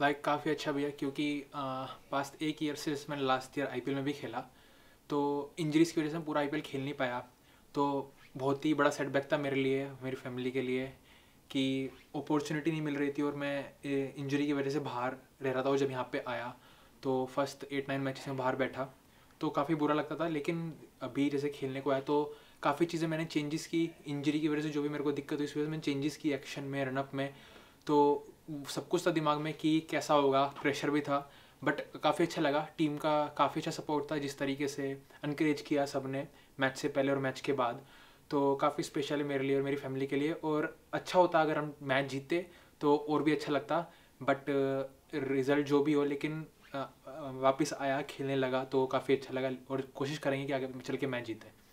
like काफ़ी अच्छा भी है क्योंकि पास्ट एक ईयर से मैंने लास्ट ईयर आई में भी खेला तो इंजरीज़ की वजह से पूरा आई खेल नहीं पाया तो बहुत ही बड़ा सेटबैक था मेरे लिए मेरी फैमिली के लिए कि अपॉर्चुनिटी नहीं मिल रही थी और मैं इंजरी की वजह से बाहर रह रहा था और जब यहाँ पे आया तो फर्स्ट एट नाइन मैचेस में बाहर बैठा तो काफ़ी बुरा लगता था लेकिन अभी जैसे खेलने को आया तो काफ़ी चीज़ें मैंने चेंजेस की इंजरी की वजह से जो भी मेरे को दिक्कत हुई इस वजह से मैंने चेंजेस की एक्शन में रनअप में तो सब कुछ था दिमाग में कि कैसा होगा प्रेशर भी था बट काफ़ी अच्छा लगा टीम का काफ़ी अच्छा सपोर्ट था जिस तरीके से इनक्रेज किया सब ने मैच से पहले और मैच के बाद तो काफ़ी स्पेशल है मेरे लिए और मेरी फैमिली के लिए और अच्छा होता अगर हम मैच जीतते तो और भी अच्छा लगता बट रिज़ल्ट uh, जो भी हो लेकिन uh, uh, वापस आया खेलने लगा तो काफ़ी अच्छा लगा और कोशिश करेंगे कि आगे चल के मैच जीतें